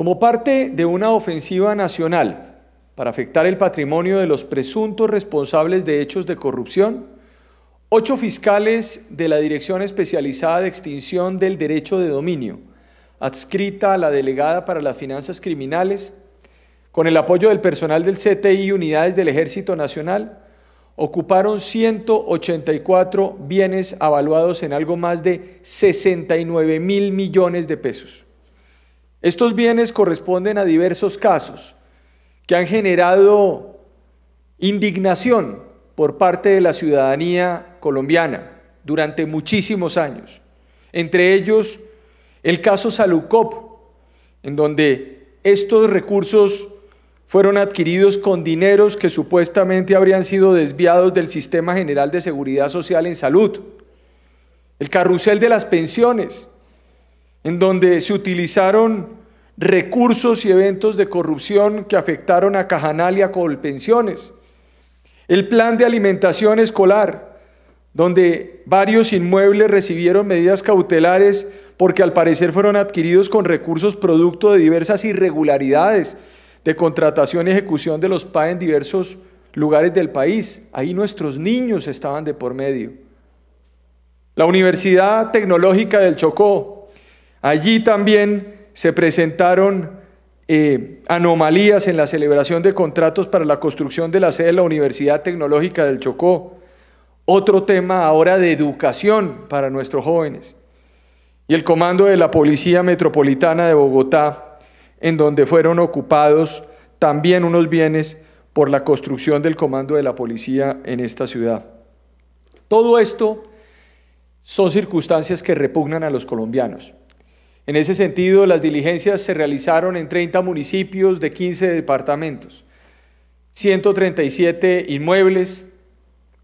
Como parte de una ofensiva nacional para afectar el patrimonio de los presuntos responsables de hechos de corrupción, ocho fiscales de la Dirección Especializada de Extinción del Derecho de Dominio, adscrita a la Delegada para las Finanzas Criminales, con el apoyo del personal del CTI y unidades del Ejército Nacional, ocuparon 184 bienes avaluados en algo más de 69 mil millones de pesos. Estos bienes corresponden a diversos casos que han generado indignación por parte de la ciudadanía colombiana durante muchísimos años. Entre ellos, el caso Salucop, en donde estos recursos fueron adquiridos con dineros que supuestamente habrían sido desviados del Sistema General de Seguridad Social en Salud. El carrusel de las pensiones, en donde se utilizaron recursos y eventos de corrupción que afectaron a Cajanal y a Colpensiones. El plan de alimentación escolar, donde varios inmuebles recibieron medidas cautelares porque al parecer fueron adquiridos con recursos producto de diversas irregularidades de contratación y ejecución de los PA en diversos lugares del país. Ahí nuestros niños estaban de por medio. La Universidad Tecnológica del Chocó, Allí también se presentaron eh, anomalías en la celebración de contratos para la construcción de la sede de la Universidad Tecnológica del Chocó. Otro tema ahora de educación para nuestros jóvenes. Y el comando de la Policía Metropolitana de Bogotá, en donde fueron ocupados también unos bienes por la construcción del comando de la policía en esta ciudad. Todo esto son circunstancias que repugnan a los colombianos. En ese sentido, las diligencias se realizaron en 30 municipios de 15 departamentos, 137 inmuebles,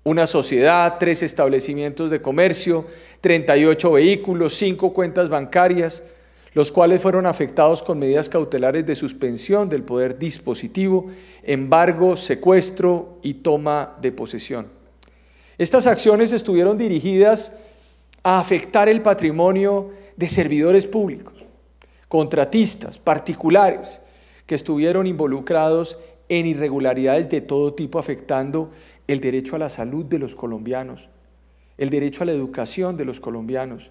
una sociedad, tres establecimientos de comercio, 38 vehículos, cinco cuentas bancarias, los cuales fueron afectados con medidas cautelares de suspensión del poder dispositivo, embargo, secuestro y toma de posesión. Estas acciones estuvieron dirigidas a afectar el patrimonio de servidores públicos, contratistas, particulares, que estuvieron involucrados en irregularidades de todo tipo afectando el derecho a la salud de los colombianos, el derecho a la educación de los colombianos,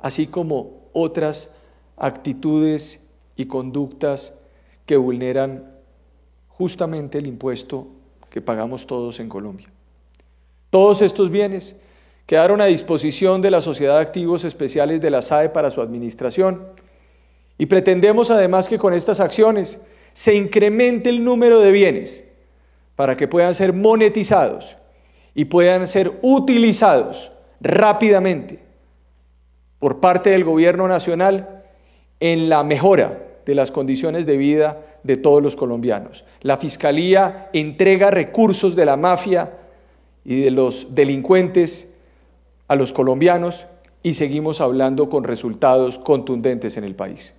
así como otras actitudes y conductas que vulneran justamente el impuesto que pagamos todos en Colombia. Todos estos bienes quedaron a disposición de la Sociedad de Activos Especiales de la SAE para su administración. Y pretendemos además que con estas acciones se incremente el número de bienes para que puedan ser monetizados y puedan ser utilizados rápidamente por parte del gobierno nacional en la mejora de las condiciones de vida de todos los colombianos. La Fiscalía entrega recursos de la mafia y de los delincuentes a los colombianos y seguimos hablando con resultados contundentes en el país.